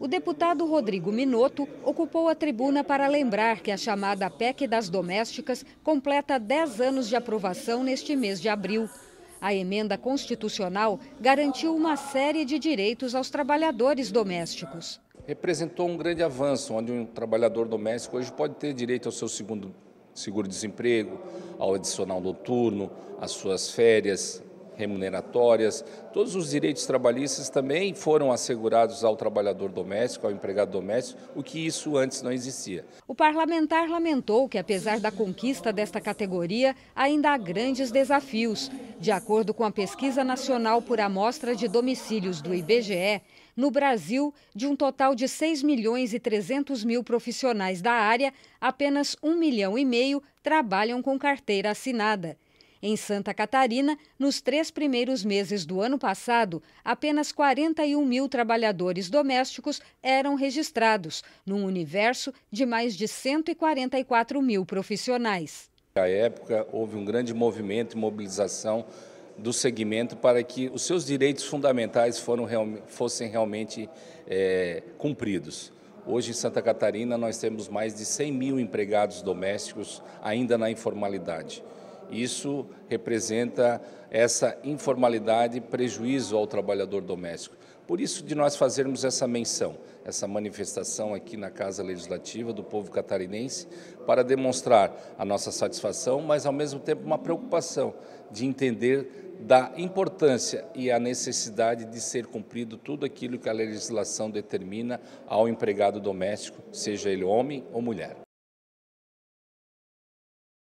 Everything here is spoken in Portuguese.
O deputado Rodrigo Minotto ocupou a tribuna para lembrar que a chamada PEC das domésticas completa 10 anos de aprovação neste mês de abril. A emenda constitucional garantiu uma série de direitos aos trabalhadores domésticos. Representou um grande avanço, onde um trabalhador doméstico hoje pode ter direito ao seu segundo seguro-desemprego, ao adicional noturno, às suas férias, remuneratórias, todos os direitos trabalhistas também foram assegurados ao trabalhador doméstico, ao empregado doméstico, o que isso antes não existia. O parlamentar lamentou que, apesar da conquista desta categoria, ainda há grandes desafios. De acordo com a Pesquisa Nacional por Amostra de Domicílios do IBGE, no Brasil, de um total de 6 milhões e 300 mil profissionais da área, apenas 1 milhão e meio trabalham com carteira assinada. Em Santa Catarina, nos três primeiros meses do ano passado, apenas 41 mil trabalhadores domésticos eram registrados, num universo de mais de 144 mil profissionais. À época, houve um grande movimento e mobilização do segmento para que os seus direitos fundamentais foram, fossem realmente é, cumpridos. Hoje, em Santa Catarina, nós temos mais de 100 mil empregados domésticos ainda na informalidade. Isso representa essa informalidade prejuízo ao trabalhador doméstico. Por isso de nós fazermos essa menção, essa manifestação aqui na Casa Legislativa do povo catarinense para demonstrar a nossa satisfação, mas ao mesmo tempo uma preocupação de entender da importância e a necessidade de ser cumprido tudo aquilo que a legislação determina ao empregado doméstico, seja ele homem ou mulher.